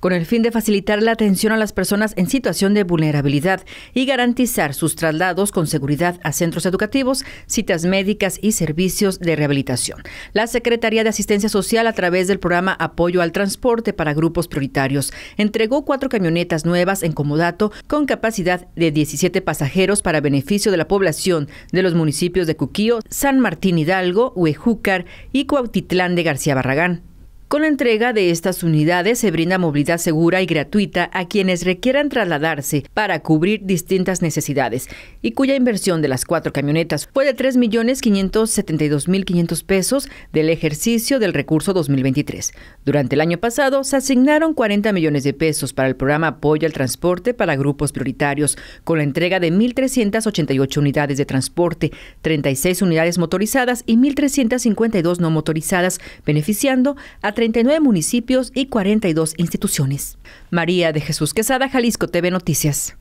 con el fin de facilitar la atención a las personas en situación de vulnerabilidad y garantizar sus traslados con seguridad a centros educativos, citas médicas y servicios de rehabilitación. La Secretaría de Asistencia Social, a través del programa Apoyo al Transporte para Grupos Prioritarios, entregó cuatro camionetas nuevas en comodato con capacidad de 17 pasajeros para beneficio de la población de los municipios de Cuquío, San Martín Hidalgo, Huejúcar y Cuautitlán de García Barragán. Con la entrega de estas unidades se brinda movilidad segura y gratuita a quienes requieran trasladarse para cubrir distintas necesidades y cuya inversión de las cuatro camionetas fue de 3.572.500 pesos del ejercicio del recurso 2023. Durante el año pasado se asignaron 40 millones de pesos para el programa Apoyo al Transporte para Grupos Prioritarios, con la entrega de 1.388 unidades de transporte, 36 unidades motorizadas y 1.352 no motorizadas, beneficiando a 39 municipios y 42 instituciones. María de Jesús Quesada, Jalisco TV Noticias.